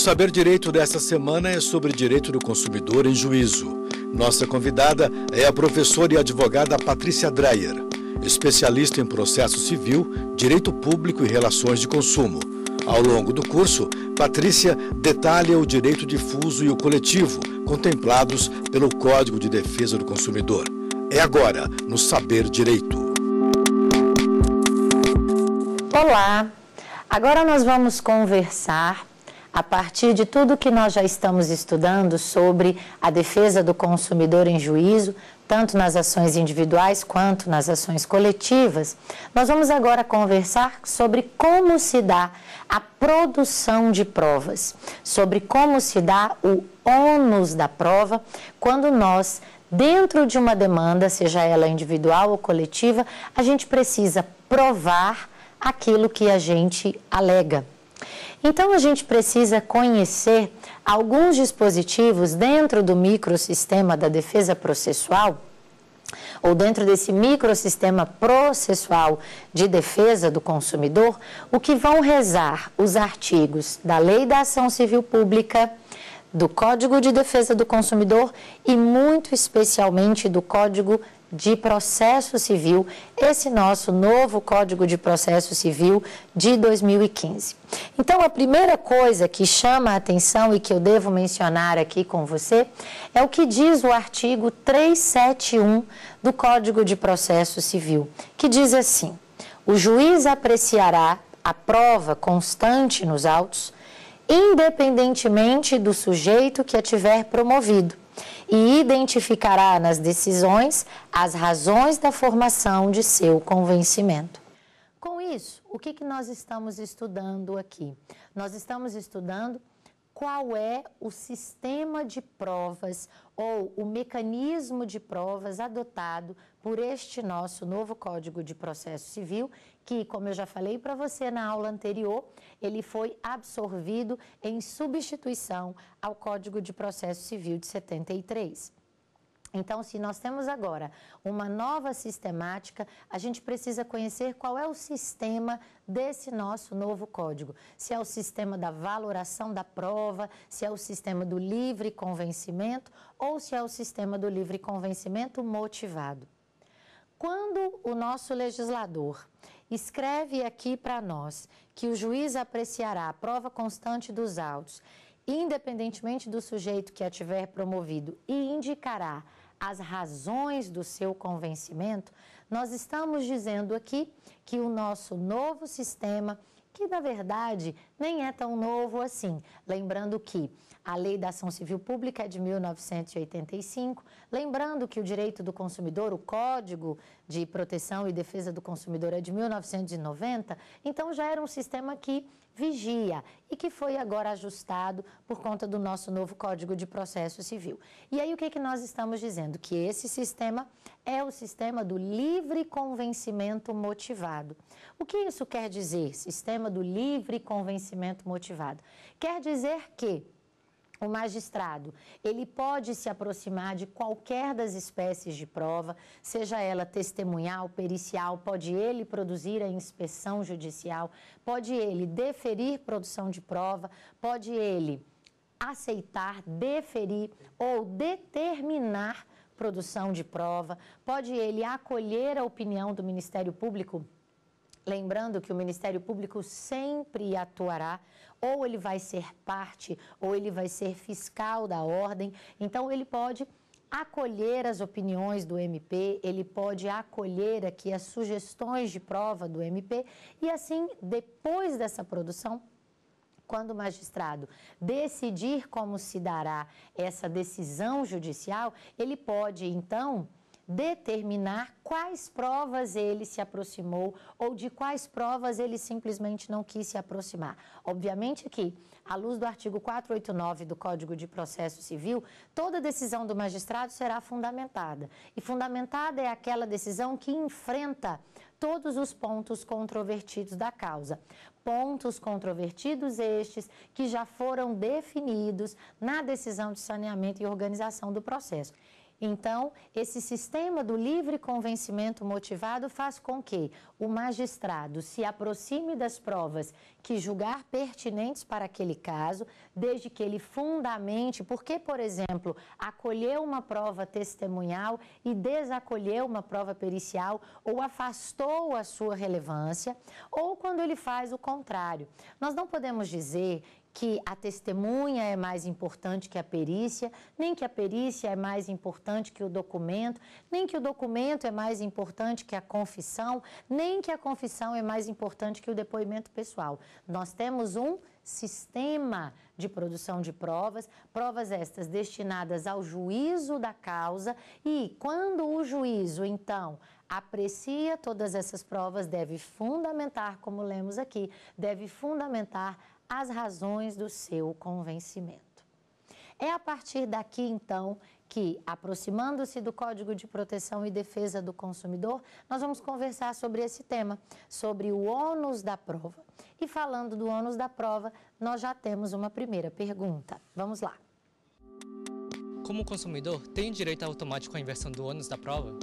Saber Direito desta semana é sobre direito do consumidor em juízo. Nossa convidada é a professora e advogada Patrícia Dreyer, especialista em processo civil, direito público e relações de consumo. Ao longo do curso, Patrícia detalha o direito difuso e o coletivo, contemplados pelo Código de Defesa do Consumidor. É agora, no Saber Direito. Olá! Agora nós vamos conversar a partir de tudo que nós já estamos estudando sobre a defesa do consumidor em juízo, tanto nas ações individuais quanto nas ações coletivas, nós vamos agora conversar sobre como se dá a produção de provas, sobre como se dá o ônus da prova quando nós, dentro de uma demanda, seja ela individual ou coletiva, a gente precisa provar aquilo que a gente alega. Então, a gente precisa conhecer alguns dispositivos dentro do microsistema da defesa processual ou dentro desse microsistema processual de defesa do consumidor, o que vão rezar os artigos da Lei da Ação Civil Pública, do Código de Defesa do Consumidor e muito especialmente do Código de Processo Civil, esse nosso novo Código de Processo Civil de 2015. Então, a primeira coisa que chama a atenção e que eu devo mencionar aqui com você é o que diz o artigo 371 do Código de Processo Civil, que diz assim: o juiz apreciará a prova constante nos autos, independentemente do sujeito que a tiver promovido e identificará nas decisões as razões da formação de seu convencimento. Com isso, o que, que nós estamos estudando aqui? Nós estamos estudando qual é o sistema de provas ou o mecanismo de provas adotado por este nosso novo Código de Processo Civil que, como eu já falei para você na aula anterior, ele foi absorvido em substituição ao Código de Processo Civil de 73. Então, se nós temos agora uma nova sistemática, a gente precisa conhecer qual é o sistema desse nosso novo código. Se é o sistema da valoração da prova, se é o sistema do livre convencimento ou se é o sistema do livre convencimento motivado. Quando o nosso legislador Escreve aqui para nós que o juiz apreciará a prova constante dos autos, independentemente do sujeito que a tiver promovido, e indicará as razões do seu convencimento, nós estamos dizendo aqui que o nosso novo sistema, que na verdade nem é tão novo assim, lembrando que a Lei da Ação Civil Pública é de 1985. Lembrando que o direito do consumidor, o Código de Proteção e Defesa do Consumidor é de 1990, então já era um sistema que vigia e que foi agora ajustado por conta do nosso novo Código de Processo Civil. E aí o que, é que nós estamos dizendo? Que esse sistema é o sistema do livre convencimento motivado. O que isso quer dizer, sistema do livre convencimento motivado? Quer dizer que o magistrado, ele pode se aproximar de qualquer das espécies de prova, seja ela testemunhal, pericial, pode ele produzir a inspeção judicial, pode ele deferir produção de prova, pode ele aceitar, deferir ou determinar produção de prova, pode ele acolher a opinião do Ministério Público Lembrando que o Ministério Público sempre atuará, ou ele vai ser parte, ou ele vai ser fiscal da ordem, então ele pode acolher as opiniões do MP, ele pode acolher aqui as sugestões de prova do MP e assim, depois dessa produção, quando o magistrado decidir como se dará essa decisão judicial, ele pode então determinar quais provas ele se aproximou ou de quais provas ele simplesmente não quis se aproximar. Obviamente que, à luz do artigo 489 do Código de Processo Civil, toda decisão do magistrado será fundamentada. E fundamentada é aquela decisão que enfrenta todos os pontos controvertidos da causa. Pontos controvertidos estes que já foram definidos na decisão de saneamento e organização do processo. Então, esse sistema do livre convencimento motivado faz com que o magistrado se aproxime das provas que julgar pertinentes para aquele caso, desde que ele fundamente, porque, por exemplo, acolheu uma prova testemunhal e desacolheu uma prova pericial ou afastou a sua relevância, ou quando ele faz o contrário. Nós não podemos dizer que a testemunha é mais importante que a perícia, nem que a perícia é mais importante que o documento, nem que o documento é mais importante que a confissão, nem que a confissão é mais importante que o depoimento pessoal. Nós temos um sistema de produção de provas, provas estas destinadas ao juízo da causa e quando o juízo então aprecia todas essas provas, deve fundamentar, como lemos aqui, deve fundamentar as razões do seu convencimento. É a partir daqui, então, que, aproximando-se do Código de Proteção e Defesa do Consumidor, nós vamos conversar sobre esse tema, sobre o ônus da prova. E falando do ônus da prova, nós já temos uma primeira pergunta. Vamos lá. Como consumidor, tem direito automático à inversão do ônus da prova?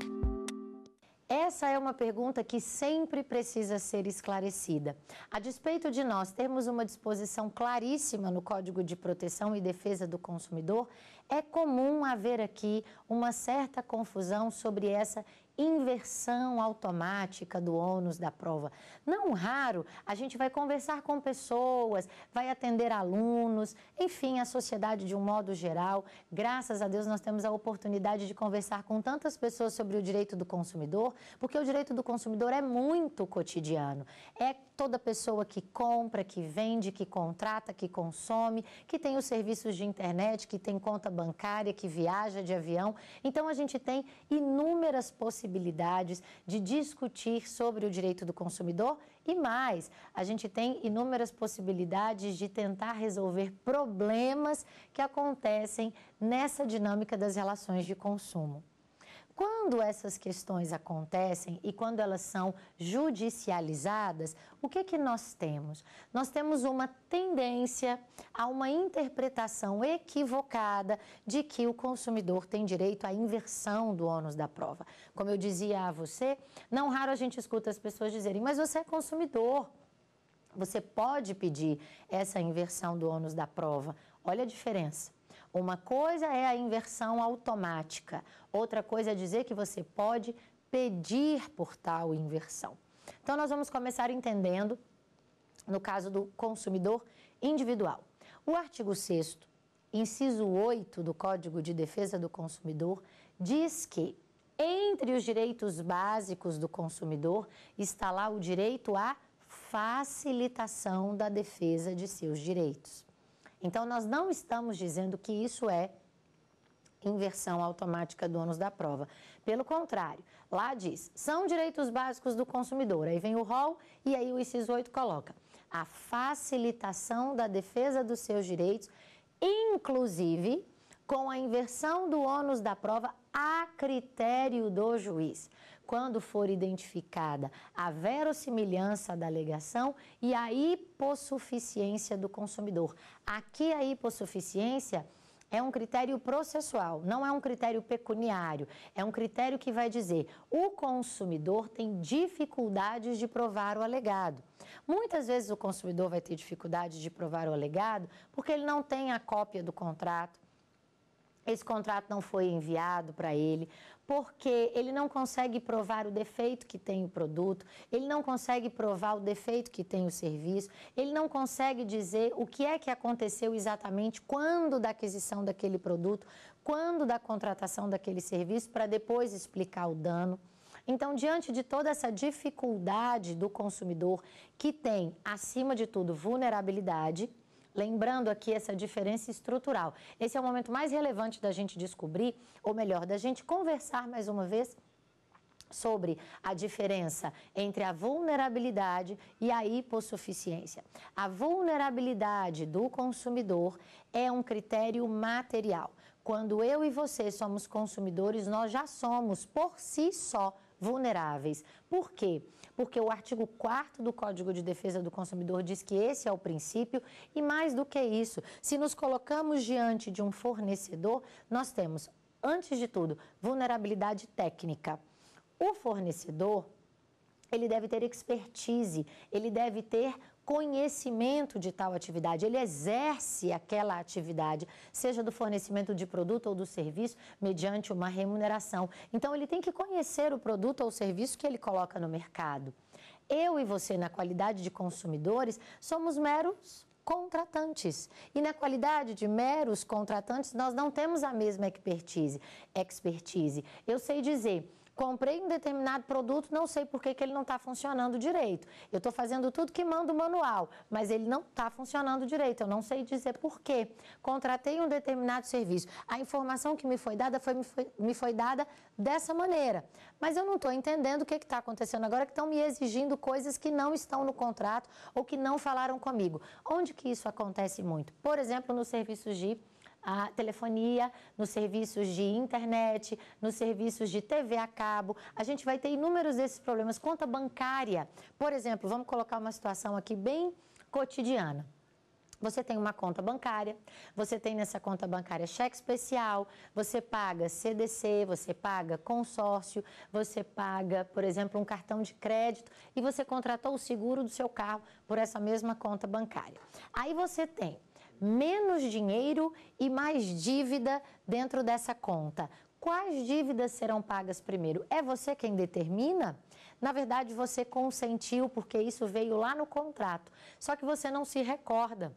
Essa é uma pergunta que sempre precisa ser esclarecida. A despeito de nós termos uma disposição claríssima no Código de Proteção e Defesa do Consumidor, é comum haver aqui uma certa confusão sobre essa inversão automática do ônus da prova. Não raro, a gente vai conversar com pessoas, vai atender alunos, enfim, a sociedade de um modo geral. Graças a Deus nós temos a oportunidade de conversar com tantas pessoas sobre o direito do consumidor, porque o direito do consumidor é muito cotidiano. É toda pessoa que compra, que vende, que contrata, que consome, que tem os serviços de internet, que tem conta bancária, que viaja de avião. Então a gente tem inúmeras possibilidades possibilidades de discutir sobre o direito do consumidor e mais, a gente tem inúmeras possibilidades de tentar resolver problemas que acontecem nessa dinâmica das relações de consumo. Quando essas questões acontecem e quando elas são judicializadas, o que, que nós temos? Nós temos uma tendência a uma interpretação equivocada de que o consumidor tem direito à inversão do ônus da prova. Como eu dizia a você, não raro a gente escuta as pessoas dizerem, mas você é consumidor. Você pode pedir essa inversão do ônus da prova. Olha a diferença. Uma coisa é a inversão automática, outra coisa é dizer que você pode pedir por tal inversão. Então, nós vamos começar entendendo, no caso do consumidor individual. O artigo 6, inciso 8 do Código de Defesa do Consumidor, diz que entre os direitos básicos do consumidor está lá o direito à facilitação da defesa de seus direitos. Então, nós não estamos dizendo que isso é inversão automática do ônus da prova. Pelo contrário, lá diz, são direitos básicos do consumidor. Aí vem o rol e aí o inciso 8 coloca a facilitação da defesa dos seus direitos, inclusive com a inversão do ônus da prova a critério do juiz quando for identificada a verossimilhança da alegação e a hipossuficiência do consumidor. Aqui a hipossuficiência é um critério processual, não é um critério pecuniário. É um critério que vai dizer o consumidor tem dificuldades de provar o alegado. Muitas vezes o consumidor vai ter dificuldade de provar o alegado porque ele não tem a cópia do contrato. Esse contrato não foi enviado para ele porque ele não consegue provar o defeito que tem o produto, ele não consegue provar o defeito que tem o serviço, ele não consegue dizer o que é que aconteceu exatamente quando da aquisição daquele produto, quando da contratação daquele serviço, para depois explicar o dano. Então, diante de toda essa dificuldade do consumidor que tem, acima de tudo, vulnerabilidade, Lembrando aqui essa diferença estrutural. Esse é o momento mais relevante da gente descobrir, ou melhor, da gente conversar mais uma vez sobre a diferença entre a vulnerabilidade e a hipossuficiência. A vulnerabilidade do consumidor é um critério material. Quando eu e você somos consumidores, nós já somos por si só vulneráveis. Por quê? Porque o artigo 4 do Código de Defesa do Consumidor diz que esse é o princípio e mais do que isso, se nos colocamos diante de um fornecedor, nós temos, antes de tudo, vulnerabilidade técnica. O fornecedor, ele deve ter expertise, ele deve ter conhecimento de tal atividade, ele exerce aquela atividade, seja do fornecimento de produto ou do serviço, mediante uma remuneração. Então, ele tem que conhecer o produto ou o serviço que ele coloca no mercado. Eu e você, na qualidade de consumidores, somos meros contratantes. E na qualidade de meros contratantes, nós não temos a mesma expertise. expertise. Eu sei dizer comprei um determinado produto, não sei por que, que ele não está funcionando direito. Eu estou fazendo tudo que manda o manual, mas ele não está funcionando direito, eu não sei dizer por quê. Contratei um determinado serviço. A informação que me foi dada foi, me, foi, me foi dada dessa maneira, mas eu não estou entendendo o que está acontecendo agora, que estão me exigindo coisas que não estão no contrato ou que não falaram comigo. Onde que isso acontece muito? Por exemplo, nos serviços de a telefonia, nos serviços de internet, nos serviços de TV a cabo. A gente vai ter inúmeros desses problemas. Conta bancária, por exemplo, vamos colocar uma situação aqui bem cotidiana. Você tem uma conta bancária, você tem nessa conta bancária cheque especial, você paga CDC, você paga consórcio, você paga, por exemplo, um cartão de crédito e você contratou o seguro do seu carro por essa mesma conta bancária. Aí você tem menos dinheiro e mais dívida dentro dessa conta. Quais dívidas serão pagas primeiro? É você quem determina? Na verdade, você consentiu porque isso veio lá no contrato, só que você não se recorda.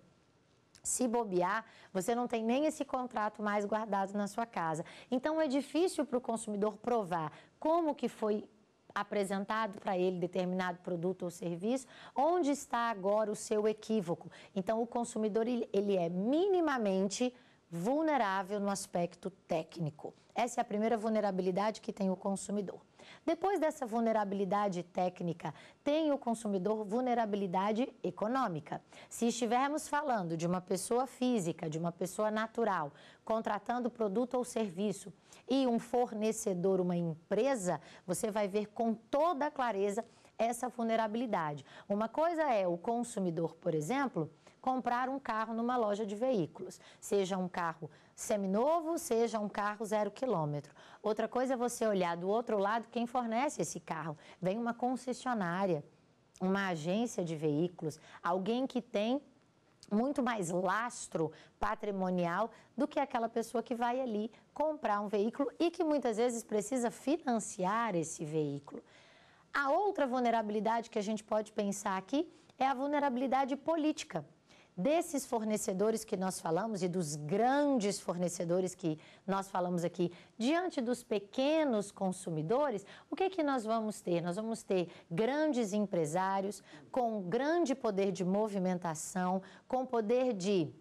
Se bobear, você não tem nem esse contrato mais guardado na sua casa. Então é difícil para o consumidor provar como que foi apresentado para ele determinado produto ou serviço, onde está agora o seu equívoco? Então, o consumidor ele é minimamente vulnerável no aspecto técnico. Essa é a primeira vulnerabilidade que tem o consumidor. Depois dessa vulnerabilidade técnica, tem o consumidor vulnerabilidade econômica. Se estivermos falando de uma pessoa física, de uma pessoa natural, contratando produto ou serviço, e um fornecedor, uma empresa, você vai ver com toda clareza essa vulnerabilidade. Uma coisa é o consumidor, por exemplo, comprar um carro numa loja de veículos, seja um carro seminovo, seja um carro zero quilômetro. Outra coisa é você olhar do outro lado quem fornece esse carro. Vem uma concessionária, uma agência de veículos, alguém que tem muito mais lastro patrimonial do que aquela pessoa que vai ali comprar um veículo e que muitas vezes precisa financiar esse veículo. A outra vulnerabilidade que a gente pode pensar aqui é a vulnerabilidade política desses fornecedores que nós falamos e dos grandes fornecedores que nós falamos aqui, diante dos pequenos consumidores, o que é que nós vamos ter? Nós vamos ter grandes empresários com grande poder de movimentação, com poder de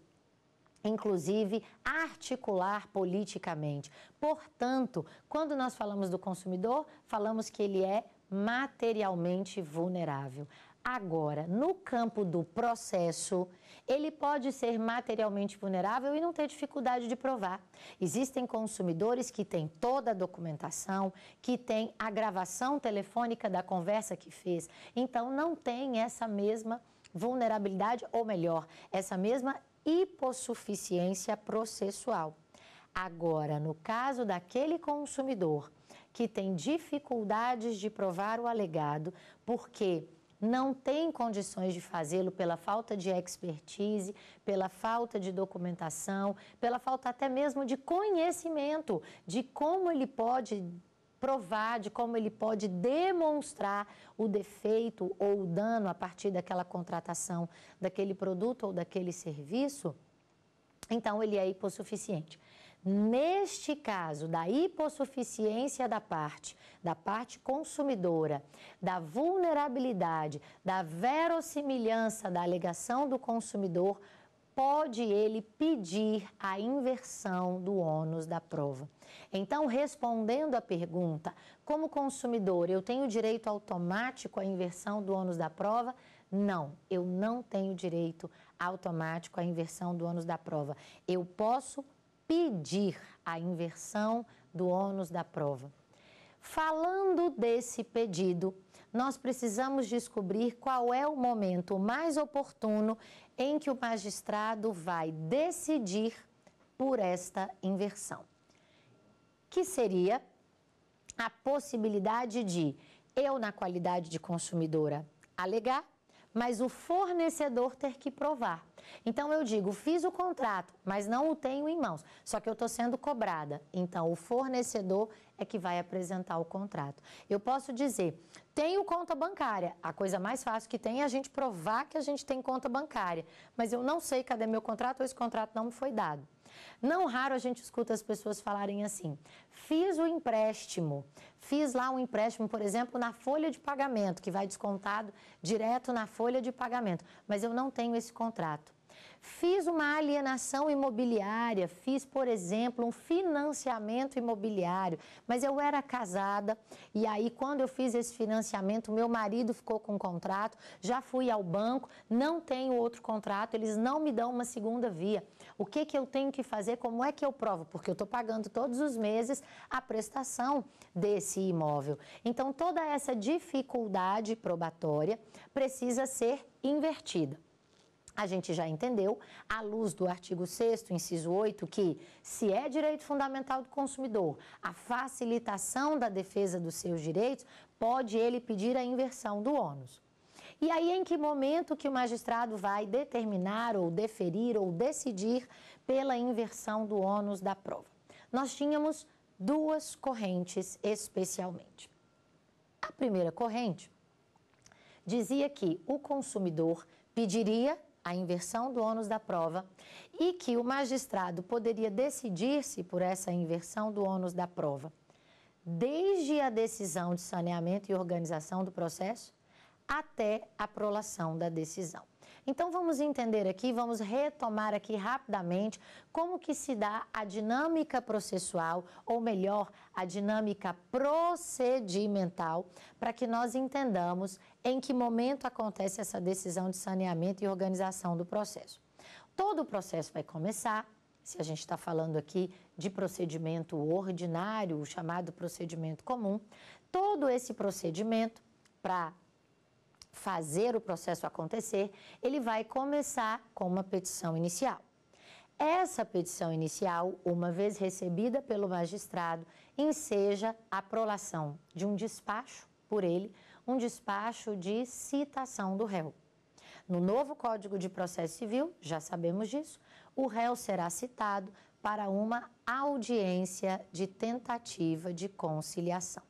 inclusive articular politicamente. Portanto, quando nós falamos do consumidor, falamos que ele é materialmente vulnerável. Agora, no campo do processo, ele pode ser materialmente vulnerável e não ter dificuldade de provar. Existem consumidores que têm toda a documentação, que têm a gravação telefônica da conversa que fez. Então, não tem essa mesma vulnerabilidade, ou melhor, essa mesma hipossuficiência processual. Agora, no caso daquele consumidor que tem dificuldades de provar o alegado, porque não tem condições de fazê-lo pela falta de expertise, pela falta de documentação, pela falta até mesmo de conhecimento de como ele pode provar, de como ele pode demonstrar o defeito ou o dano a partir daquela contratação daquele produto ou daquele serviço, então ele é hipossuficiente. Neste caso da hipossuficiência da parte, da parte consumidora, da vulnerabilidade, da verossimilhança da alegação do consumidor, pode ele pedir a inversão do ônus da prova. Então, respondendo à pergunta, como consumidor, eu tenho direito automático à inversão do ônus da prova? Não, eu não tenho direito automático à inversão do ônus da prova. Eu posso pedir a inversão do ônus da prova. Falando desse pedido, nós precisamos descobrir qual é o momento mais oportuno em que o magistrado vai decidir por esta inversão, que seria a possibilidade de eu, na qualidade de consumidora, alegar mas o fornecedor ter que provar. Então eu digo, fiz o contrato, mas não o tenho em mãos, só que eu estou sendo cobrada. Então o fornecedor é que vai apresentar o contrato. Eu posso dizer, tenho conta bancária. A coisa mais fácil que tem é a gente provar que a gente tem conta bancária, mas eu não sei cadê meu contrato ou esse contrato não me foi dado. Não raro a gente escuta as pessoas falarem assim: fiz o empréstimo, fiz lá um empréstimo, por exemplo, na folha de pagamento, que vai descontado direto na folha de pagamento, mas eu não tenho esse contrato. Fiz uma alienação imobiliária, fiz, por exemplo, um financiamento imobiliário, mas eu era casada e aí, quando eu fiz esse financiamento, meu marido ficou com o contrato, já fui ao banco, não tenho outro contrato, eles não me dão uma segunda via o que, que eu tenho que fazer, como é que eu provo, porque eu estou pagando todos os meses a prestação desse imóvel. Então, toda essa dificuldade probatória precisa ser invertida. A gente já entendeu, à luz do artigo 6, inciso 8, que, se é direito fundamental do consumidor a facilitação da defesa dos seus direitos, pode ele pedir a inversão do ônus. E aí, em que momento que o magistrado vai determinar ou deferir ou decidir pela inversão do ônus da prova? Nós tínhamos duas correntes especialmente. A primeira corrente dizia que o consumidor pediria a inversão do ônus da prova e que o magistrado poderia decidir-se por essa inversão do ônus da prova desde a decisão de saneamento e organização do processo até a prolação da decisão. Então vamos entender aqui, vamos retomar aqui rapidamente como que se dá a dinâmica processual, ou melhor, a dinâmica procedimental, para que nós entendamos em que momento acontece essa decisão de saneamento e organização do processo. Todo o processo vai começar se a gente está falando aqui de procedimento ordinário, o chamado procedimento comum, todo esse procedimento para fazer o processo acontecer, ele vai começar com uma petição inicial. Essa petição inicial, uma vez recebida pelo magistrado, enseja a prolação de um despacho por ele, um despacho de citação do réu. No novo Código de Processo Civil, já sabemos disso, o réu será citado para uma audiência de tentativa de conciliação.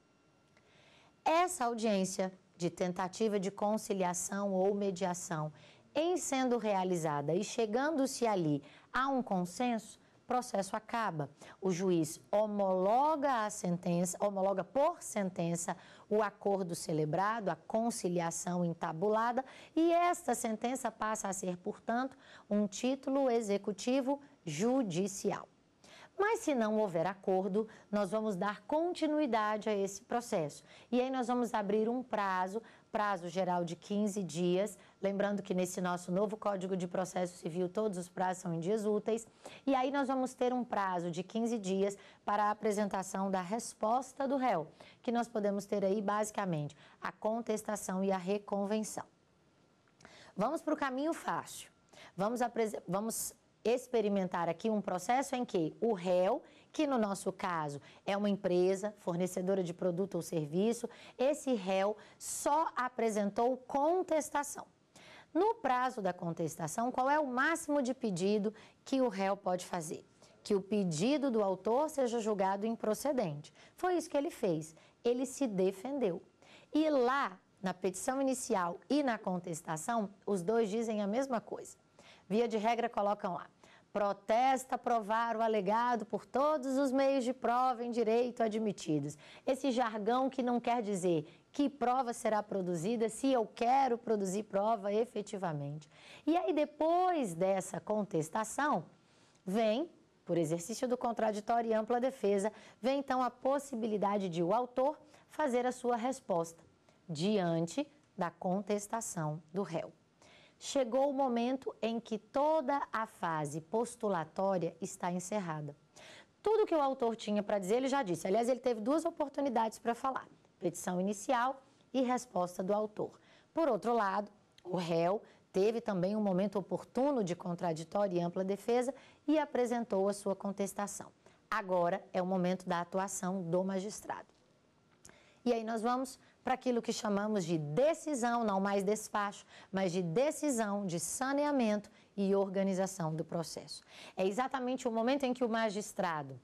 Essa audiência de tentativa de conciliação ou mediação, em sendo realizada e chegando-se ali a um consenso, processo acaba. O juiz homologa a sentença, homologa por sentença o acordo celebrado, a conciliação entabulada, e esta sentença passa a ser, portanto, um título executivo judicial. Mas se não houver acordo, nós vamos dar continuidade a esse processo. E aí nós vamos abrir um prazo, prazo geral de 15 dias, lembrando que nesse nosso novo Código de Processo Civil todos os prazos são em dias úteis, e aí nós vamos ter um prazo de 15 dias para a apresentação da resposta do réu, que nós podemos ter aí basicamente a contestação e a reconvenção. Vamos para o caminho fácil. Vamos, vamos experimentar aqui um processo em que o réu, que no nosso caso é uma empresa fornecedora de produto ou serviço, esse réu só apresentou contestação. No prazo da contestação, qual é o máximo de pedido que o réu pode fazer? Que o pedido do autor seja julgado improcedente. Foi isso que ele fez. Ele se defendeu. E lá, na petição inicial e na contestação, os dois dizem a mesma coisa via de regra, colocam lá. Protesta provar o alegado por todos os meios de prova em direito admitidos. Esse jargão que não quer dizer que prova será produzida, se eu quero produzir prova efetivamente. E aí, depois dessa contestação, vem, por exercício do contraditório e ampla defesa, vem então a possibilidade de o autor fazer a sua resposta diante da contestação do réu chegou o momento em que toda a fase postulatória está encerrada. Tudo que o autor tinha para dizer, ele já disse. Aliás, ele teve duas oportunidades para falar: petição inicial e resposta do autor. Por outro lado, o réu teve também um momento oportuno de contraditória e ampla defesa e apresentou a sua contestação. Agora é o momento da atuação do magistrado. E aí nós vamos para aquilo que chamamos de decisão, não mais despacho, mas de decisão de saneamento e organização do processo. É exatamente o momento em que o magistrado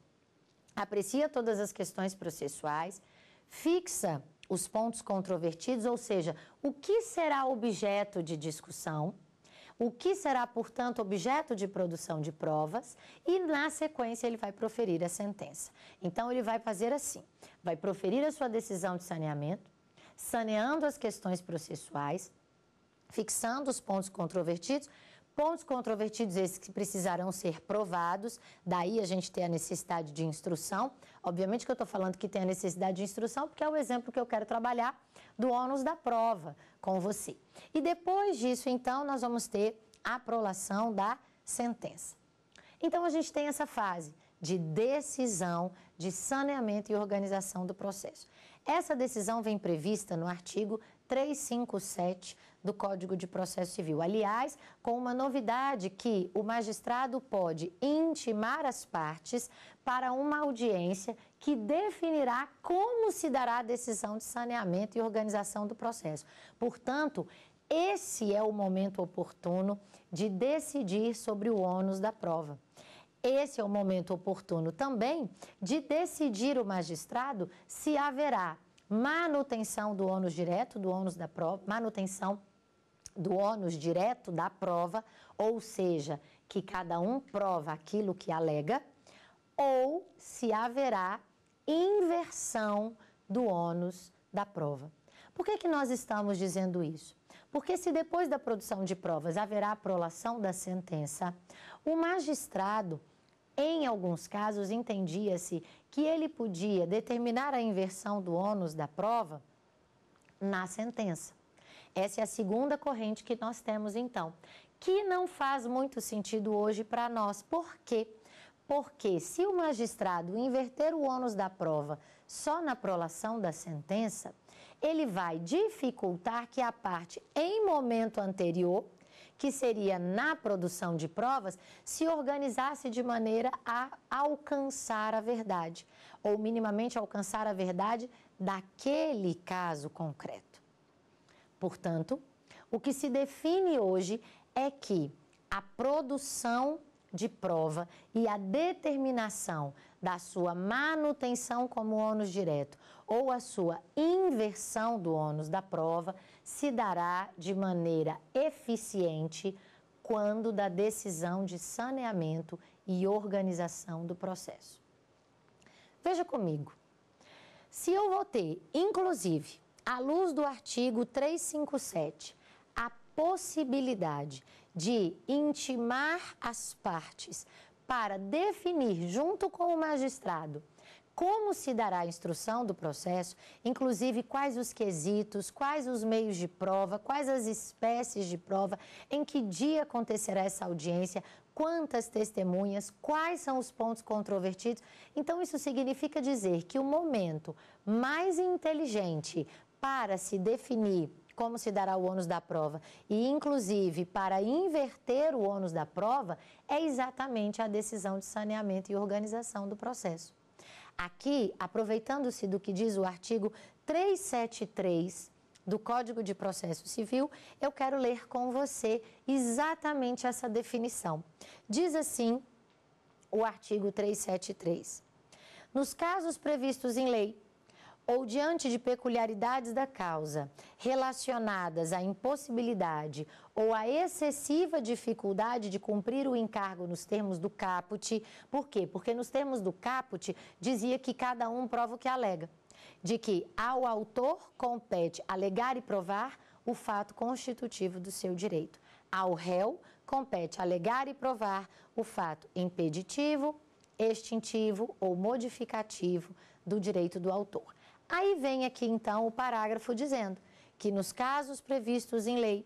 aprecia todas as questões processuais, fixa os pontos controvertidos, ou seja, o que será objeto de discussão, o que será, portanto, objeto de produção de provas e, na sequência, ele vai proferir a sentença. Então, ele vai fazer assim: vai proferir a sua decisão de saneamento, saneando as questões processuais, fixando os pontos controvertidos. Pontos controvertidos esses que precisarão ser provados, daí a gente tem a necessidade de instrução. Obviamente que eu estou falando que tem a necessidade de instrução, porque é o exemplo que eu quero trabalhar do ônus da prova com você. E depois disso, então, nós vamos ter a prolação da sentença. Então, a gente tem essa fase de decisão, de saneamento e organização do processo. Essa decisão vem prevista no artigo 357 do Código de Processo Civil. Aliás, com uma novidade que o magistrado pode intimar as partes para uma audiência que definirá como se dará a decisão de saneamento e organização do processo. Portanto, esse é o momento oportuno de decidir sobre o ônus da prova. Esse é o momento oportuno também de decidir o magistrado se haverá manutenção do ônus direto, do ônus da prova, manutenção do ônus direto da prova, ou seja, que cada um prova aquilo que alega, ou se haverá inversão do ônus da prova. Por que, que nós estamos dizendo isso? Porque se depois da produção de provas haverá prolação da sentença, o magistrado em alguns casos, entendia-se que ele podia determinar a inversão do ônus da prova na sentença. Essa é a segunda corrente que nós temos, então, que não faz muito sentido hoje para nós. Por quê? Porque se o magistrado inverter o ônus da prova só na prolação da sentença, ele vai dificultar que a parte, em momento anterior, que seria na produção de provas, se organizasse de maneira a alcançar a verdade, ou minimamente alcançar a verdade daquele caso concreto. Portanto, o que se define hoje é que a produção de prova e a determinação da sua manutenção como ônus direto ou a sua inversão do ônus da prova se dará de maneira eficiente quando da decisão de saneamento e organização do processo. Veja comigo. Se eu vou ter, inclusive, à luz do artigo 357, a possibilidade de intimar as partes para definir junto com o magistrado como se dará a instrução do processo, inclusive quais os quesitos, quais os meios de prova, quais as espécies de prova, em que dia acontecerá essa audiência, quantas testemunhas, quais são os pontos controvertidos. Então, isso significa dizer que o momento mais inteligente para se definir como se dará o ônus da prova e, inclusive, para inverter o ônus da prova, é exatamente a decisão de saneamento e organização do processo. Aqui, aproveitando-se do que diz o artigo 373 do Código de Processo Civil, eu quero ler com você exatamente essa definição. Diz assim o artigo 373. Nos casos previstos em lei, ou diante de peculiaridades da causa relacionadas à impossibilidade ou à excessiva dificuldade de cumprir o encargo nos termos do caput. Por quê? Porque nos termos do caput dizia que cada um prova o que alega. De que ao autor compete alegar e provar o fato constitutivo do seu direito. Ao réu compete alegar e provar o fato impeditivo, extintivo ou modificativo do direito do autor. Aí vem aqui então o parágrafo dizendo que nos casos previstos em lei,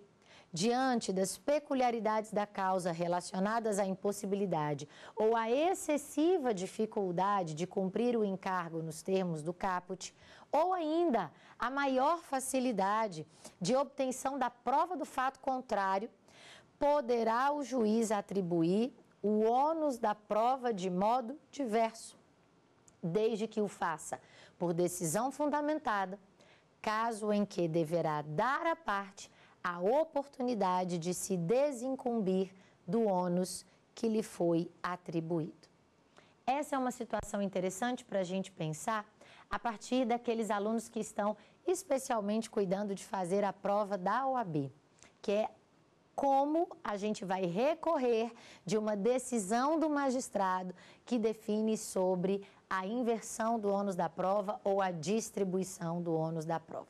diante das peculiaridades da causa relacionadas à impossibilidade ou à excessiva dificuldade de cumprir o encargo nos termos do caput, ou ainda a maior facilidade de obtenção da prova do fato contrário, poderá o juiz atribuir o ônus da prova de modo diverso, desde que o faça por decisão fundamentada, caso em que deverá dar à parte a oportunidade de se desincumbir do ônus que lhe foi atribuído. Essa é uma situação interessante para a gente pensar a partir daqueles alunos que estão especialmente cuidando de fazer a prova da OAB, que é como a gente vai recorrer de uma decisão do magistrado que define sobre a inversão do ônus da prova ou a distribuição do ônus da prova.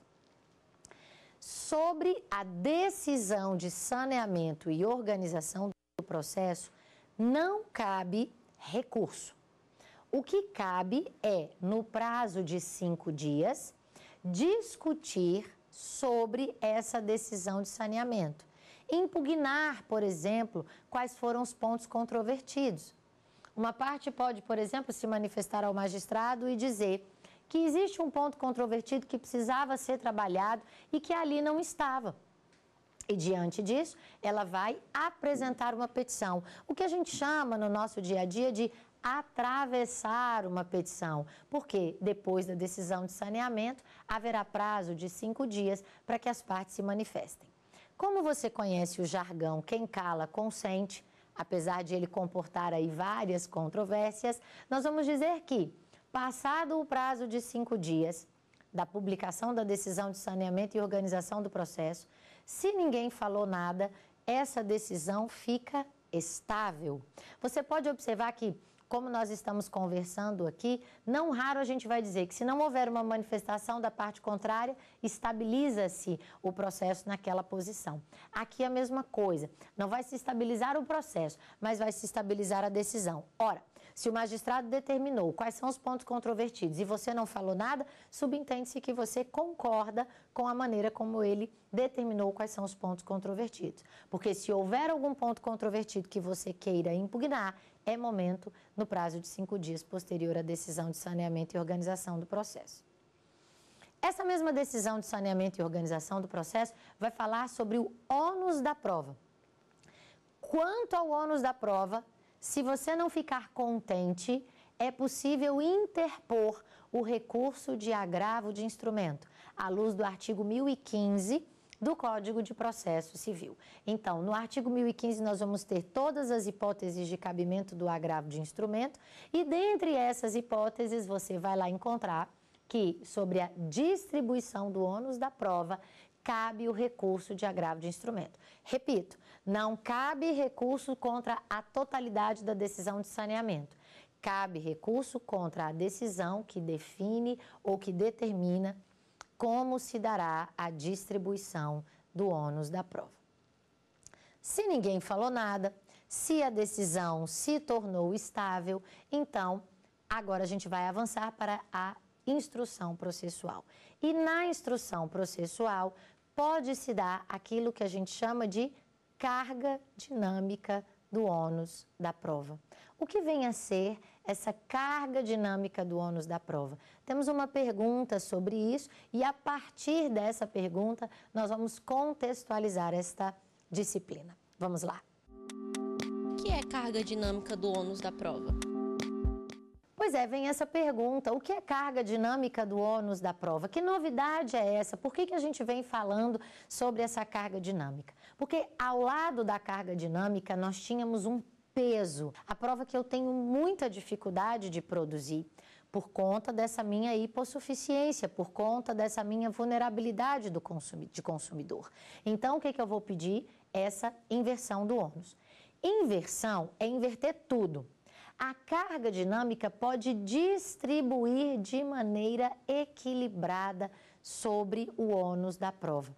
Sobre a decisão de saneamento e organização do processo, não cabe recurso. O que cabe é, no prazo de cinco dias, discutir sobre essa decisão de saneamento. Impugnar, por exemplo, quais foram os pontos controvertidos uma parte pode, por exemplo, se manifestar ao magistrado e dizer que existe um ponto controvertido que precisava ser trabalhado e que ali não estava. E diante disso, ela vai apresentar uma petição, o que a gente chama no nosso dia a dia de atravessar uma petição, porque depois da decisão de saneamento haverá prazo de cinco dias para que as partes se manifestem. Como você conhece o jargão quem cala consente, apesar de ele comportar aí várias controvérsias, nós vamos dizer que, passado o prazo de cinco dias da publicação da decisão de saneamento e organização do processo, se ninguém falou nada, essa decisão fica estável. Você pode observar que como nós estamos conversando aqui, não raro a gente vai dizer que se não houver uma manifestação da parte contrária, estabiliza-se o processo naquela posição. Aqui é a mesma coisa, não vai se estabilizar o processo, mas vai se estabilizar a decisão. Ora, se o magistrado determinou quais são os pontos controvertidos e você não falou nada, subentende-se que você concorda com a maneira como ele determinou quais são os pontos controvertidos. Porque se houver algum ponto controvertido que você queira impugnar, é momento no prazo de cinco dias posterior à decisão de saneamento e organização do processo. Essa mesma decisão de saneamento e organização do processo vai falar sobre o ônus da prova. Quanto ao ônus da prova, se você não ficar contente, é possível interpor o recurso de agravo de instrumento, à luz do artigo 1015 do Código de Processo Civil. Então, no artigo 1015, nós vamos ter todas as hipóteses de cabimento do agravo de instrumento e, dentre essas hipóteses, você vai lá encontrar que, sobre a distribuição do ônus da prova, cabe o recurso de agravo de instrumento. Repito, não cabe recurso contra a totalidade da decisão de saneamento. Cabe recurso contra a decisão que define ou que determina como se dará a distribuição do ônus da prova. Se ninguém falou nada, se a decisão se tornou estável, então agora a gente vai avançar para a instrução processual. E na instrução processual pode se dar aquilo que a gente chama de carga dinâmica do ônus da prova. O que vem a ser essa carga dinâmica do ônus da prova. Temos uma pergunta sobre isso e, a partir dessa pergunta, nós vamos contextualizar esta disciplina. Vamos lá. O que é carga dinâmica do ônus da prova? Pois é, vem essa pergunta: o que é carga dinâmica do ônus da prova? Que novidade é essa? Por que, que a gente vem falando sobre essa carga dinâmica? Porque ao lado da carga dinâmica nós tínhamos um peso. A prova que eu tenho muita dificuldade de produzir por conta dessa minha hipossuficiência, por conta dessa minha vulnerabilidade do consumi de consumidor. Então, o que, que eu vou pedir? Essa inversão do ônus. Inversão é inverter tudo. A carga dinâmica pode distribuir de maneira equilibrada sobre o ônus da prova.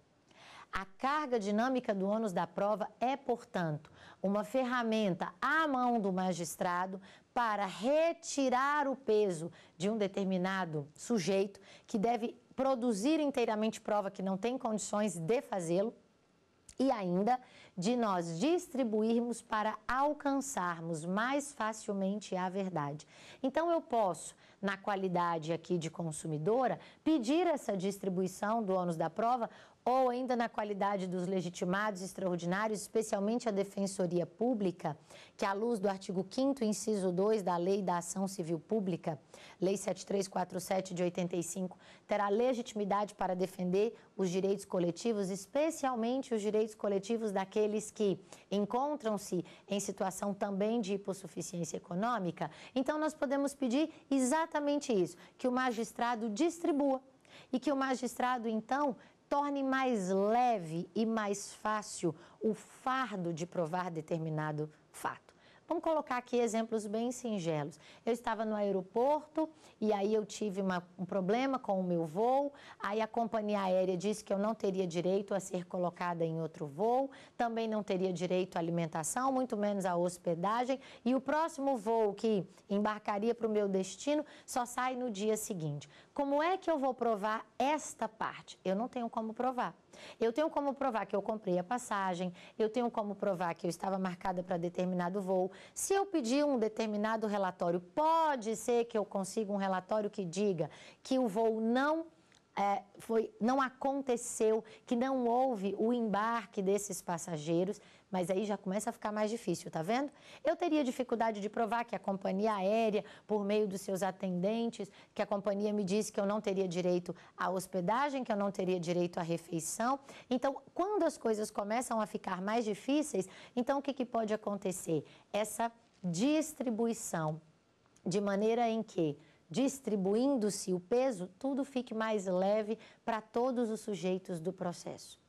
A carga dinâmica do ônus da prova é, portanto, uma ferramenta à mão do magistrado para retirar o peso de um determinado sujeito que deve produzir inteiramente prova que não tem condições de fazê-lo e ainda de nós distribuirmos para alcançarmos mais facilmente a verdade. Então eu posso, na qualidade aqui de consumidora, pedir essa distribuição do ônus da prova ou ainda na qualidade dos legitimados extraordinários, especialmente a Defensoria Pública, que, à luz do artigo 5, inciso 2 da Lei da Ação Civil Pública, Lei 7347 de 85, terá legitimidade para defender os direitos coletivos, especialmente os direitos coletivos daqueles que encontram-se em situação também de hipossuficiência econômica. Então, nós podemos pedir exatamente isso, que o magistrado distribua e que o magistrado, então, torne mais leve e mais fácil o fardo de provar determinado fato. Vamos colocar aqui exemplos bem singelos. Eu estava no aeroporto e aí eu tive uma, um problema com o meu voo, aí a companhia aérea disse que eu não teria direito a ser colocada em outro voo, também não teria direito à alimentação, muito menos à hospedagem, e o próximo voo que embarcaria para o meu destino só sai no dia seguinte. Como é que eu vou provar esta parte? Eu não tenho como provar. Eu tenho como provar que eu comprei a passagem, eu tenho como provar que eu estava marcada para determinado voo. Se eu pedir um determinado relatório, pode ser que eu consiga um relatório que diga que o voo não é, foi, não aconteceu, que não houve o embarque desses passageiros, mas aí já começa a ficar mais difícil, tá vendo? Eu teria dificuldade de provar que a companhia aérea, por meio dos seus atendentes, que a companhia me disse que eu não teria direito à hospedagem, que eu não teria direito à refeição. Então, quando as coisas começam a ficar mais difíceis, então o que, que pode acontecer? Essa distribuição de maneira em que distribuindo-se o peso, tudo fique mais leve para todos os sujeitos do processo.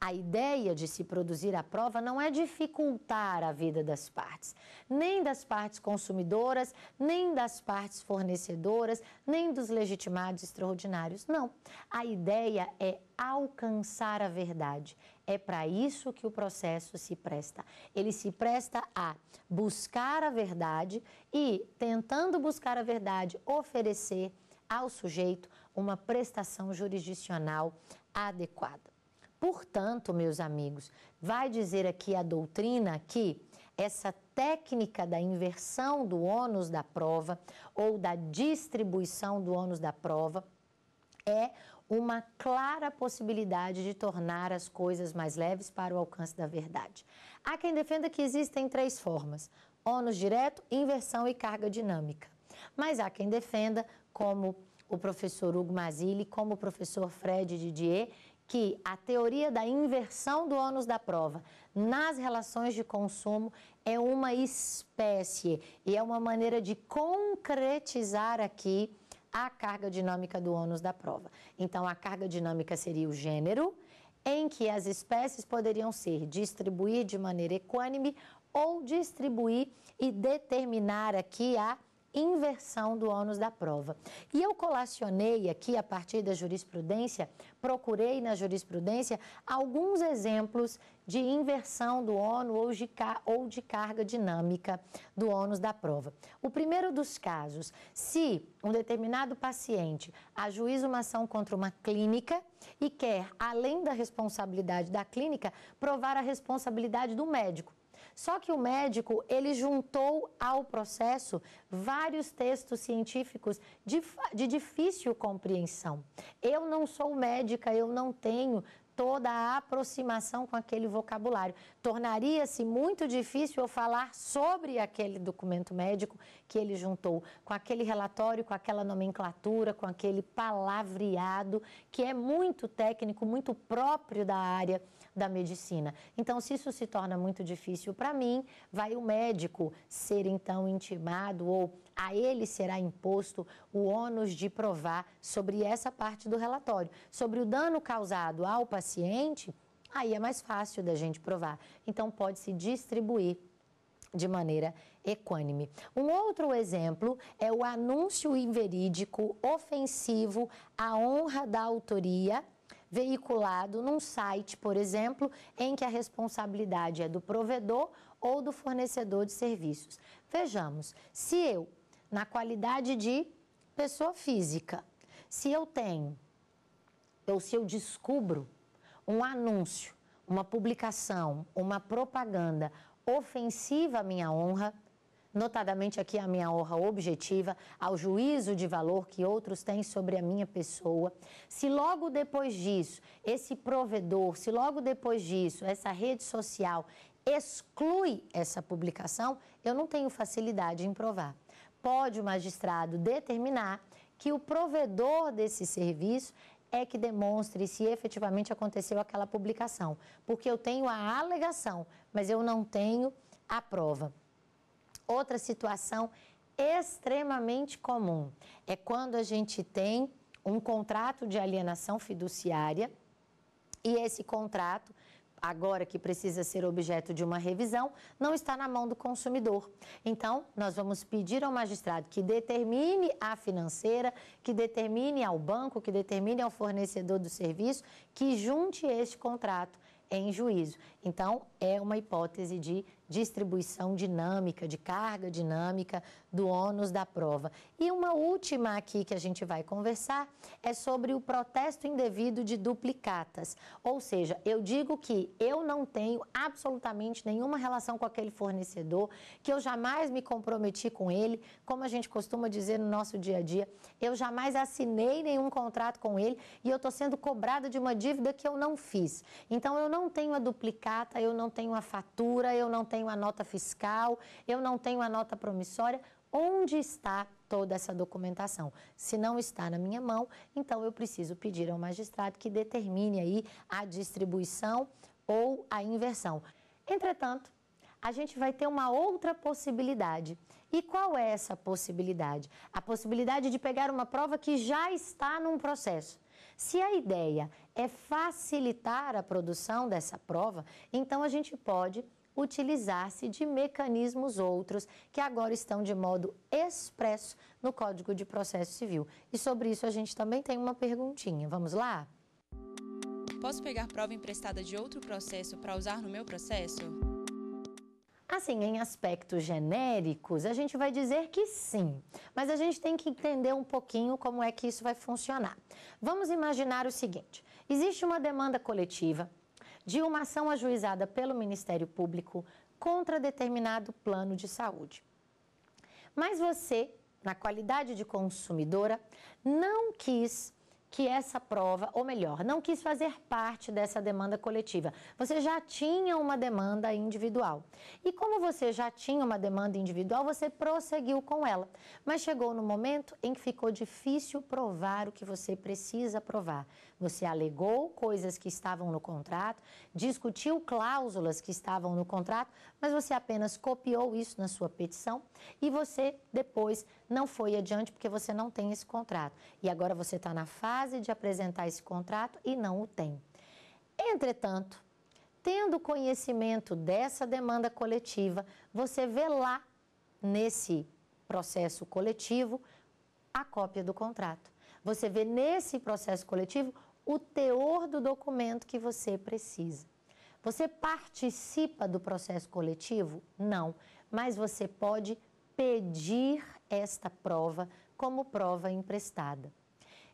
A ideia de se produzir a prova não é dificultar a vida das partes, nem das partes consumidoras, nem das partes fornecedoras, nem dos legitimados extraordinários. Não. A ideia é alcançar a verdade, é para isso que o processo se presta. Ele se presta a buscar a verdade e, tentando buscar a verdade, oferecer ao sujeito uma prestação jurisdicional adequada. Portanto, meus amigos, vai dizer aqui a doutrina que essa técnica da inversão do ônus da prova ou da distribuição do ônus da prova é uma clara possibilidade de tornar as coisas mais leves para o alcance da verdade. Há quem defenda que existem três formas: ônus direto, inversão e carga dinâmica. Mas há quem defenda, como o professor Hugo Mazzilli, como o professor Fred Didier, que a teoria da inversão do ônus da prova nas relações de consumo é uma espécie e é uma maneira de concretizar aqui a carga dinâmica do ônus da prova. Então, a carga dinâmica seria o gênero, em que as espécies poderiam ser distribuir de maneira equânime ou distribuir e determinar aqui a inversão do ônus da prova. E eu colacionei aqui, a partir da jurisprudência, procurei na jurisprudência alguns exemplos de inversão do ônus ou de, ou de carga dinâmica do ônus da prova. O primeiro dos casos, se um determinado paciente ajuiza uma ação contra uma clínica e quer, além da responsabilidade da clínica, provar a responsabilidade do médico. Só que o médico, ele juntou ao processo vários textos científicos de, de difícil compreensão. Eu não sou médica, eu não tenho toda a aproximação com aquele vocabulário. Tornaria-se muito difícil eu falar sobre aquele documento médico que ele juntou, com aquele relatório, com aquela nomenclatura, com aquele palavreado, que é muito técnico, muito próprio da área da medicina. Então, se isso se torna muito difícil para mim, vai o médico ser então intimado ou a ele será imposto o ônus de provar sobre essa parte do relatório, sobre o dano causado ao paciente. Aí é mais fácil da gente provar. Então, pode se distribuir de maneira equânime. Um outro exemplo é o anúncio inverídico ofensivo à honra da autoria veiculado num site, por exemplo, em que a responsabilidade é do provedor ou do fornecedor de serviços. Vejamos, se eu, na qualidade de pessoa física, se eu tenho ou se eu descubro um anúncio, uma publicação, uma propaganda ofensiva à minha honra, notadamente aqui a minha honra objetiva, ao juízo de valor que outros têm sobre a minha pessoa. Se logo depois disso, esse provedor, se logo depois disso, essa rede social exclui essa publicação, eu não tenho facilidade em provar. Pode o magistrado determinar que o provedor desse serviço é que demonstre se efetivamente aconteceu aquela publicação, porque eu tenho a alegação, mas eu não tenho a prova. Outra situação extremamente comum é quando a gente tem um contrato de alienação fiduciária e esse contrato agora que precisa ser objeto de uma revisão, não está na mão do consumidor. Então, nós vamos pedir ao magistrado que determine a financeira, que determine ao banco, que determine ao fornecedor do serviço, que junte este contrato em juízo. Então, é uma hipótese de distribuição dinâmica, de carga dinâmica do ônus da prova. E uma última aqui que a gente vai conversar é sobre o protesto indevido de duplicatas. Ou seja, eu digo que eu não tenho absolutamente nenhuma relação com aquele fornecedor, que eu jamais me comprometi com ele, como a gente costuma dizer no nosso dia a dia, eu jamais assinei nenhum contrato com ele e eu estou sendo cobrada de uma dívida que eu não fiz. Então eu não tenho a duplicata, eu não tenho a fatura, eu não tenho tenho a nota fiscal, eu não tenho a nota promissória. Onde está toda essa documentação? Se não está na minha mão, então eu preciso pedir ao magistrado que determine aí a distribuição ou a inversão. Entretanto, a gente vai ter uma outra possibilidade. E qual é essa possibilidade? A possibilidade de pegar uma prova que já está num processo. Se a ideia é facilitar a produção dessa prova, então a gente pode utilizar-se de mecanismos outros que agora estão de modo expresso no Código de Processo Civil. E sobre isso a gente também tem uma perguntinha. Vamos lá? Posso pegar prova emprestada de outro processo para usar no meu processo? Assim, em aspectos genéricos, a gente vai dizer que sim, mas a gente tem que entender um pouquinho como é que isso vai funcionar. Vamos imaginar o seguinte: existe uma demanda coletiva de uma ação ajuizada pelo Ministério Público contra determinado plano de saúde. Mas você, na qualidade de consumidora, não quis que essa prova, ou melhor, não quis fazer parte dessa demanda coletiva. Você já tinha uma demanda individual. E como você já tinha uma demanda individual, você prosseguiu com ela. Mas chegou no momento em que ficou difícil provar o que você precisa provar. Você alegou coisas que estavam no contrato, discutiu cláusulas que estavam no contrato, mas você apenas copiou isso na sua petição e você depois não foi adiante porque você não tem esse contrato. E agora você está na fase de apresentar esse contrato e não o tem. Entretanto, tendo conhecimento dessa demanda coletiva, você vê lá nesse processo coletivo a cópia do contrato. Você vê nesse processo coletivo o teor do documento que você precisa. Você participa do processo coletivo? Não, mas você pode pedir esta prova como prova emprestada.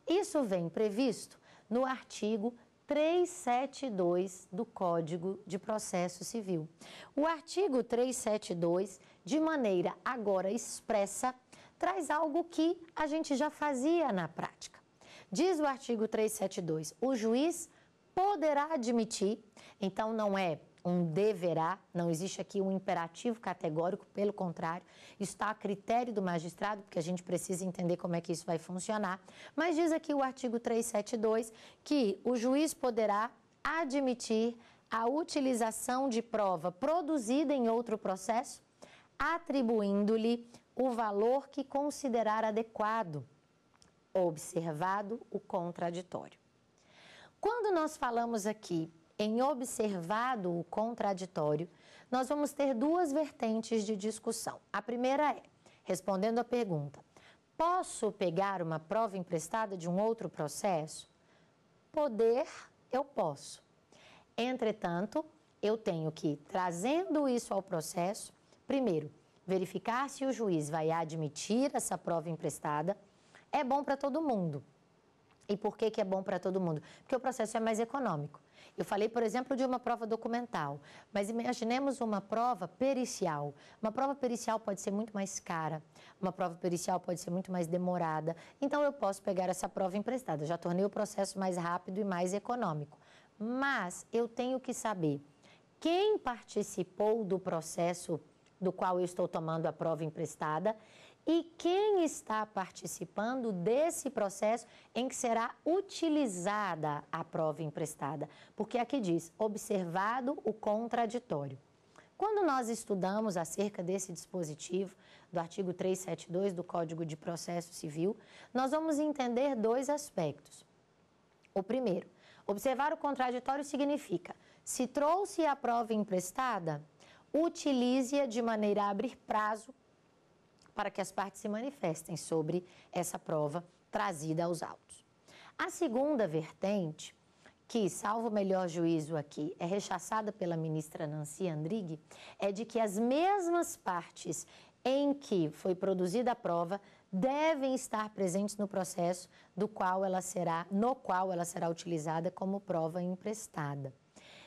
Isso vem previsto no artigo 372 do Código de Processo Civil. O artigo 372, de maneira agora expressa, traz algo que a gente já fazia na prática. Diz o artigo 372: o juiz poderá admitir, então não é um deverá, não existe aqui um imperativo categórico, pelo contrário, está a critério do magistrado, porque a gente precisa entender como é que isso vai funcionar. Mas diz aqui o artigo 372 que o juiz poderá admitir a utilização de prova produzida em outro processo, atribuindo-lhe o valor que considerar adequado observado o contraditório. Quando nós falamos aqui em observado o contraditório, nós vamos ter duas vertentes de discussão. A primeira é, respondendo à pergunta, posso pegar uma prova emprestada de um outro processo? Poder, eu posso. Entretanto, eu tenho que, trazendo isso ao processo, primeiro, verificar se o juiz vai admitir essa prova emprestada é bom para todo mundo. E por que, que é bom para todo mundo? Porque o processo é mais econômico. Eu falei, por exemplo, de uma prova documental, mas imaginemos uma prova pericial. Uma prova pericial pode ser muito mais cara, uma prova pericial pode ser muito mais demorada. Então, eu posso pegar essa prova emprestada. já tornei o processo mais rápido e mais econômico. Mas eu tenho que saber quem participou do processo do qual eu estou tomando a prova emprestada e quem está participando desse processo em que será utilizada a prova emprestada. Porque aqui diz: observado o contraditório. Quando nós estudamos acerca desse dispositivo, do artigo 372 do Código de Processo Civil, nós vamos entender dois aspectos. O primeiro, observar o contraditório significa: se trouxe a prova emprestada, utilize-a de maneira a abrir prazo para que as partes se manifestem sobre essa prova trazida aos autos. A segunda vertente, que, salvo o melhor juízo aqui, é rechaçada pela ministra Nancy Andrighi, é de que as mesmas partes em que foi produzida a prova devem estar presentes no processo do qual ela será, no qual ela será utilizada como prova emprestada.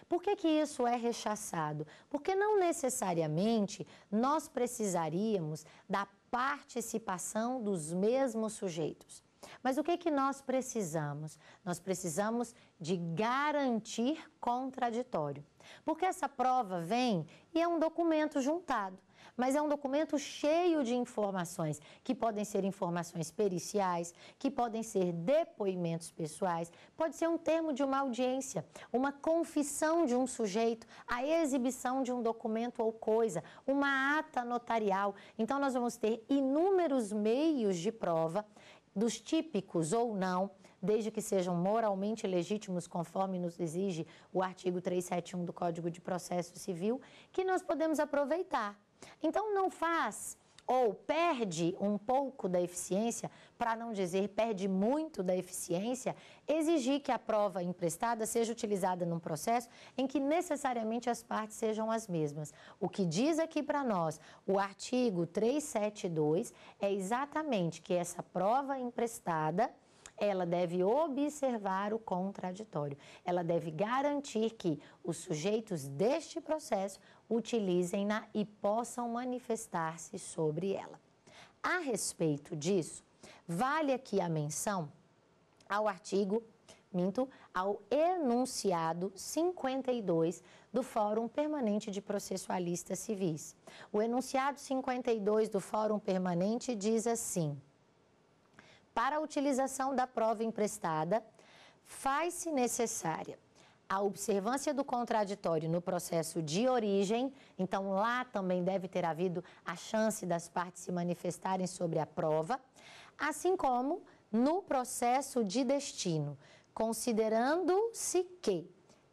Por que, que isso é rechaçado? Porque não necessariamente nós precisaríamos da participação dos mesmos sujeitos. Mas o que, que nós precisamos? Nós precisamos de garantir contraditório. Porque essa prova vem e é um documento juntado. Mas é um documento cheio de informações, que podem ser informações periciais, que podem ser depoimentos pessoais, pode ser um termo de uma audiência, uma confissão de um sujeito, a exibição de um documento ou coisa, uma ata notarial. Então, nós vamos ter inúmeros meios de prova, dos típicos ou não, desde que sejam moralmente legítimos, conforme nos exige o artigo 371 do Código de Processo Civil, que nós podemos aproveitar então, não faz ou perde um pouco da eficiência, para não dizer perde muito da eficiência, exigir que a prova emprestada seja utilizada num processo em que necessariamente as partes sejam as mesmas. O que diz aqui para nós o artigo 372 é exatamente que essa prova emprestada ela deve observar o contraditório. Ela deve garantir que os sujeitos deste processo utilizem-na e possam manifestar-se sobre ela. A respeito disso, vale aqui a menção ao artigo, minto, ao enunciado 52 do Fórum Permanente de Processualistas Civis. O enunciado 52 do Fórum Permanente diz assim: para a utilização da prova emprestada, faz-se necessária a observância do contraditório no processo de origem, então lá também deve ter havido a chance das partes se manifestarem sobre a prova, assim como no processo de destino, considerando-se que,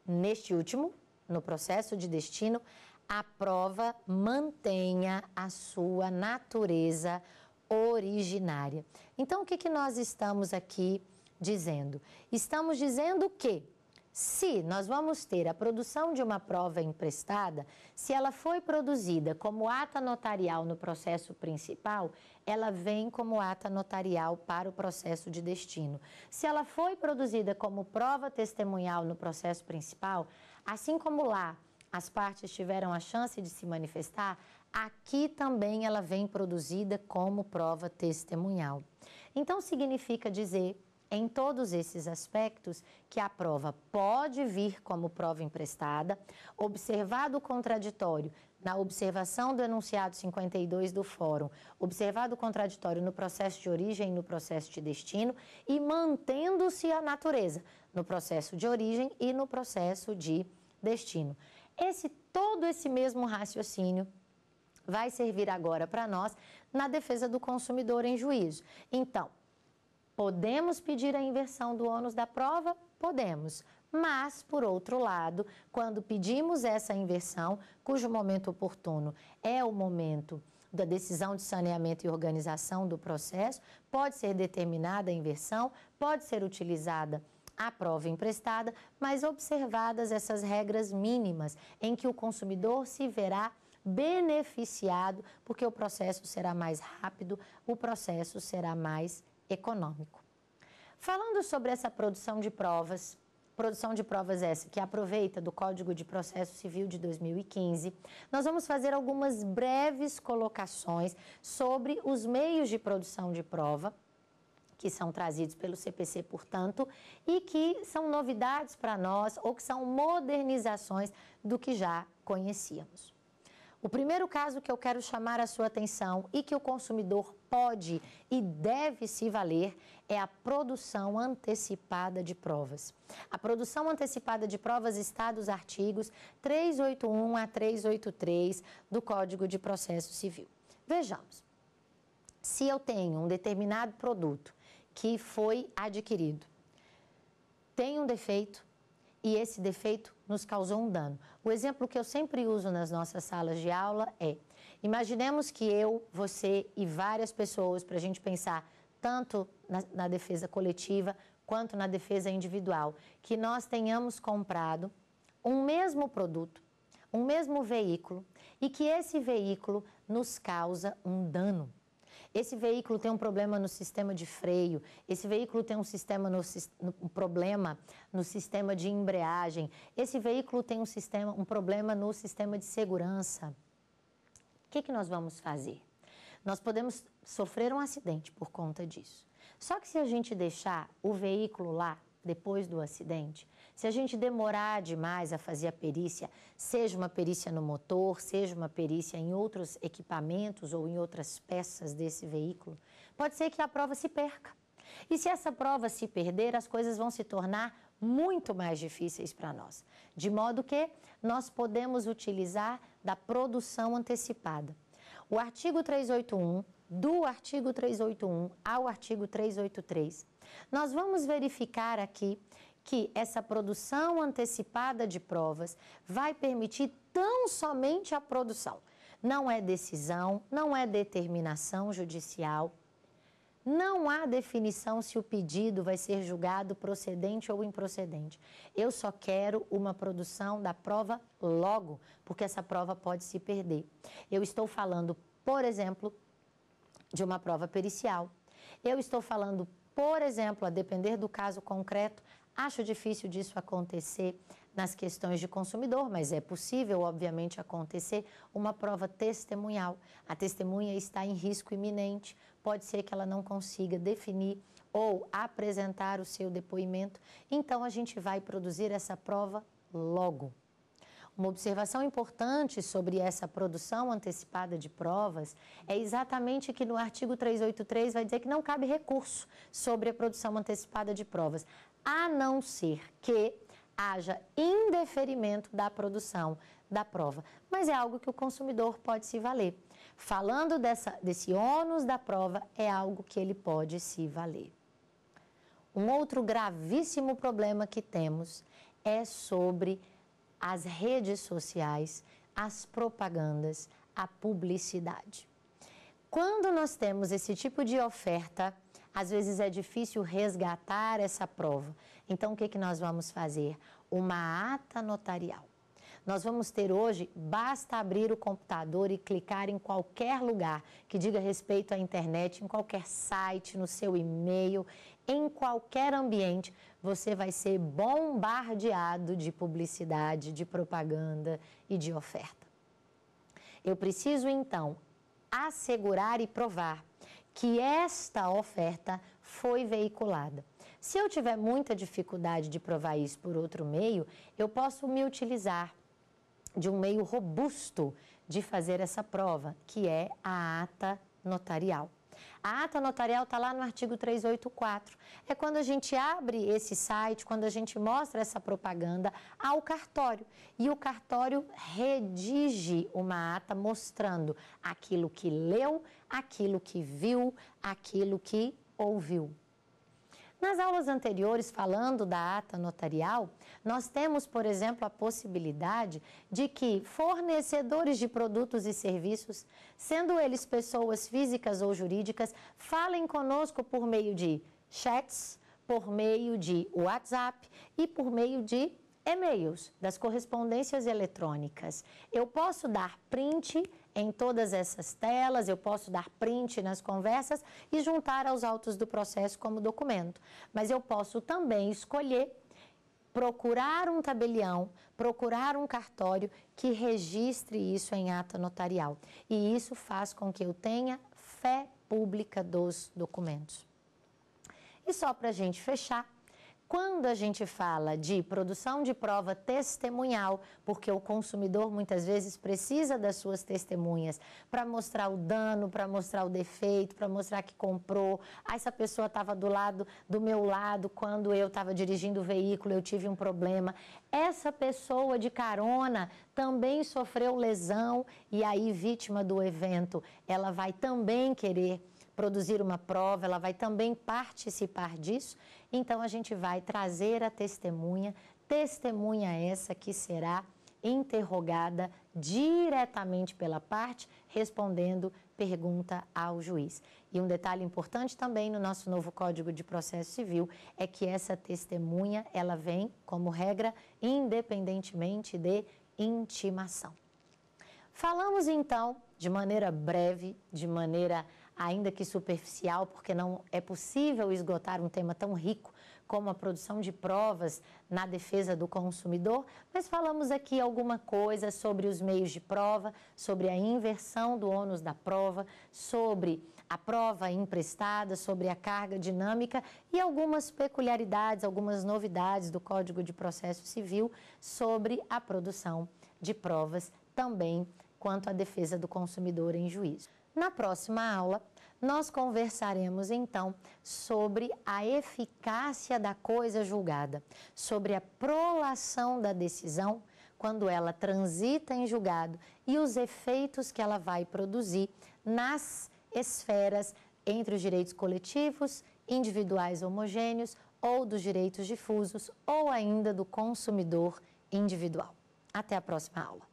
neste último, no processo de destino, a prova mantenha a sua natureza originária. Então, o que, que nós estamos aqui dizendo? Estamos dizendo que, se nós vamos ter a produção de uma prova emprestada, se ela foi produzida como ata notarial no processo principal, ela vem como ata notarial para o processo de destino. Se ela foi produzida como prova testemunhal no processo principal, assim como lá as partes tiveram a chance de se manifestar, aqui também ela vem produzida como prova testemunhal. Então, significa dizer, em todos esses aspectos, que a prova pode vir como prova emprestada, observado o contraditório na observação do enunciado 52 do Fórum, observado o contraditório no processo de origem e no processo de destino e mantendo-se a natureza no processo de origem e no processo de destino. Esse todo esse mesmo raciocínio vai servir agora para nós na defesa do consumidor em juízo. Então, podemos pedir a inversão do ônus da prova? Podemos. Mas, por outro lado, quando pedimos essa inversão, cujo momento oportuno é o momento da decisão de saneamento e organização do processo, pode ser determinada a inversão, pode ser utilizada a prova emprestada, mas observadas essas regras mínimas em que o consumidor se verá beneficiado, porque o processo será mais rápido, o processo será mais econômico. Falando sobre essa produção de provas, produção de provas essa que aproveita do Código de Processo Civil de 2015, nós vamos fazer algumas breves colocações sobre os meios de produção de prova que são trazidos pelo CPC, portanto, e que são novidades para nós ou que são modernizações do que já conhecíamos. O primeiro caso que eu quero chamar a sua atenção e que o consumidor pode e deve se valer é a produção antecipada de provas. A produção antecipada de provas está dos artigos 381 a 383 do Código de Processo Civil. Vejamos. Se eu tenho um determinado produto que foi adquirido, tem um defeito e esse defeito nos causou um dano o exemplo que eu sempre uso nas nossas salas de aula é: imaginemos que eu, você e várias pessoas, para a gente pensar tanto na, na defesa coletiva quanto na defesa individual, que nós tenhamos comprado um mesmo produto, um mesmo veículo e que esse veículo nos causa um dano esse veículo tem um problema no sistema de freio, esse veículo tem um, sistema no, um problema no sistema de embreagem, esse veículo tem um, sistema, um problema no sistema de segurança. O que, que nós vamos fazer? Nós podemos sofrer um acidente por conta disso. Só que se a gente deixar o veículo lá depois do acidente, se a gente demorar demais a fazer a perícia, seja uma perícia no motor, seja uma perícia em outros equipamentos ou em outras peças desse veículo, pode ser que a prova se perca. E se essa prova se perder, as coisas vão se tornar muito mais difíceis para nós. De modo que nós podemos utilizar da produção antecipada. O artigo 381, do artigo 381 ao artigo 383, nós vamos verificar aqui que essa produção antecipada de provas vai permitir tão somente a produção. Não é decisão, não é determinação judicial, não há definição se o pedido vai ser julgado procedente ou improcedente. Eu só quero uma produção da prova logo, porque essa prova pode se perder. Eu estou falando, por exemplo, de uma prova pericial. Eu estou falando, por exemplo, a depender do caso concreto, Acho difícil disso acontecer nas questões de consumidor, mas é possível, obviamente, acontecer uma prova testemunhal. A testemunha está em risco iminente, pode ser que ela não consiga definir ou apresentar o seu depoimento, então a gente vai produzir essa prova logo. Uma observação importante sobre essa produção antecipada de provas é exatamente que no artigo 383 vai dizer que não cabe recurso sobre a produção antecipada de provas a não ser que haja indeferimento da produção da prova. Mas é algo que o consumidor pode se valer. Falando dessa, desse ônus da prova, é algo que ele pode se valer. Um outro gravíssimo problema que temos é sobre as redes sociais, as propagandas, a publicidade. Quando nós temos esse tipo de oferta às vezes é difícil resgatar essa prova. Então, o que, que nós vamos fazer? Uma ata notarial. Nós vamos ter hoje, basta abrir o computador e clicar em qualquer lugar que diga respeito à internet, em qualquer site, no seu e-mail, em qualquer ambiente, você vai ser bombardeado de publicidade, de propaganda e de oferta. Eu preciso então assegurar e provar que esta oferta foi veiculada. Se eu tiver muita dificuldade de provar isso por outro meio, eu posso me utilizar de um meio robusto de fazer essa prova, que é a ata notarial. A ata notarial está lá no artigo 384. É quando a gente abre esse site, quando a gente mostra essa propaganda ao cartório. E o cartório redige uma ata mostrando aquilo que leu, aquilo que viu, aquilo que ouviu. Nas aulas anteriores, falando da ata notarial, nós temos, por exemplo, a possibilidade de que fornecedores de produtos e serviços, sendo eles pessoas físicas ou jurídicas, falem conosco por meio de chats, por meio de WhatsApp e por meio de e-mails, das correspondências eletrônicas. Eu posso dar print em todas essas telas, eu posso dar print nas conversas e juntar aos autos do processo como documento. Mas eu posso também escolher procurar um tabelião, procurar um cartório que registre isso em ata notarial. E isso faz com que eu tenha fé pública dos documentos. E só para a gente fechar, quando a gente fala de produção de prova testemunhal, porque o consumidor muitas vezes precisa das suas testemunhas para mostrar o dano, para mostrar o defeito, para mostrar que comprou, ah, essa pessoa estava do lado do meu lado quando eu estava dirigindo o veículo, eu tive um problema. Essa pessoa de carona também sofreu lesão e aí vítima do evento, ela vai também querer produzir uma prova, ela vai também participar disso então a gente vai trazer a testemunha, testemunha essa que será interrogada diretamente pela parte, respondendo pergunta ao juiz. E um detalhe importante também no nosso novo Código de Processo Civil é que essa testemunha, ela vem como regra independentemente de intimação. Falamos então de maneira breve, de maneira ainda que superficial, porque não é possível esgotar um tema tão rico como a produção de provas na defesa do consumidor, mas falamos aqui alguma coisa sobre os meios de prova, sobre a inversão do ônus da prova, sobre a prova emprestada, sobre a carga dinâmica e algumas peculiaridades, algumas novidades do Código de Processo Civil sobre a produção de provas também quanto à defesa do consumidor em juízo. Na próxima aula, nós conversaremos então sobre a eficácia da coisa julgada, sobre a prolação da decisão quando ela transita em julgado e os efeitos que ela vai produzir nas esferas entre os direitos coletivos, individuais homogêneos ou dos direitos difusos ou ainda do consumidor individual. Até a próxima aula.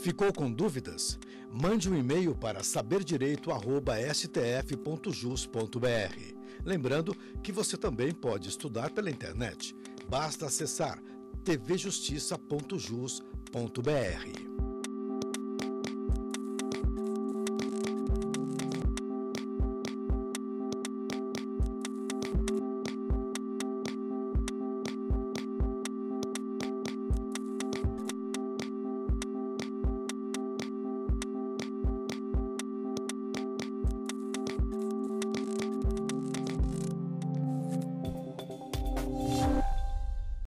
Ficou com dúvidas? Mande um e-mail para saberdireito@stf.jus.br. Lembrando que você também pode estudar pela internet. Basta acessar tvjustiça.jus.br.